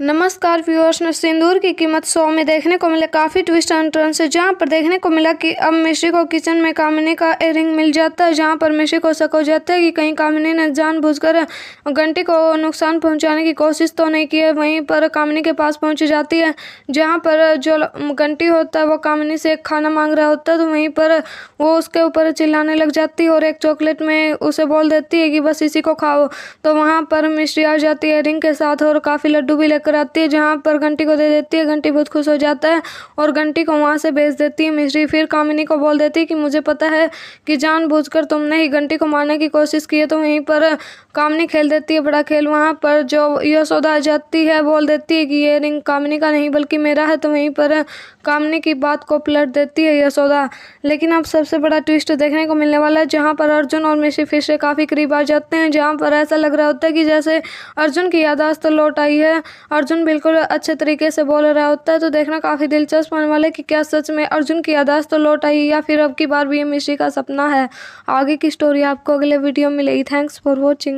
नमस्कार व्यूअर्स ने सिंदूर की कीमत सौ में देखने को मिला काफ़ी ट्विस्ट एंड टर्न से जहां पर देखने को मिला कि अब मिश्री को किचन में कामिनी का एयरिंग मिल जाता है जहां पर मिश्री को शक हो जाता है कि कहीं कामिनी ने जानबूझकर घंटी को नुकसान पहुंचाने की कोशिश तो नहीं की है वहीं पर कामिनी के पास पहुंच जाती है जहाँ पर जो घंटी होता है वो कामिनी से खाना मांग रहा होता है तो वहीं पर वो उसके ऊपर चिल्लाने लग जाती है और एक चॉकलेट में उसे बोल देती है कि बस इसी को खाओ तो वहाँ पर मिश्री आ जाती है एयरिंग के साथ और काफ़ी लड्डू भी लेकर कराती है जहाँ पर घंटी को दे देती है घंटी बहुत खुश हो जाता है और घंटी को वहाँ से भेज देती है मिश्री फिर कामिनी को बोल देती है कि मुझे पता है कि जानबूझकर तुमने ही घंटी को मारने की कोशिश की है तो वहीं पर कामिनी खेल देती है बड़ा खेल वहाँ पर जो यशोदा आ जाती है बोल देती है कि ये रिंग कामिनी का नहीं बल्कि मेरा है तो वहीं पर कामिनी की बात को पलट देती है यशोदा लेकिन अब सबसे बड़ा ट्विस्ट देखने को मिलने वाला है जहाँ पर अर्जुन और मिश्री फिर से काफ़ी करीब आ जाते हैं जहाँ पर ऐसा लग रहा होता है कि जैसे अर्जुन की यादाश्त लौट आई है अर्जुन बिल्कुल अच्छे तरीके से बोल रहा होता है तो देखना काफ़ी दिलचस्प होने वाला है कि क्या सच में अर्जुन की यादाश्त तो लौट आई या फिर अब की बार भी ये मिश्री का सपना है आगे की स्टोरी आपको अगले वीडियो मिलेगी थैंक्स फॉर वॉचिंग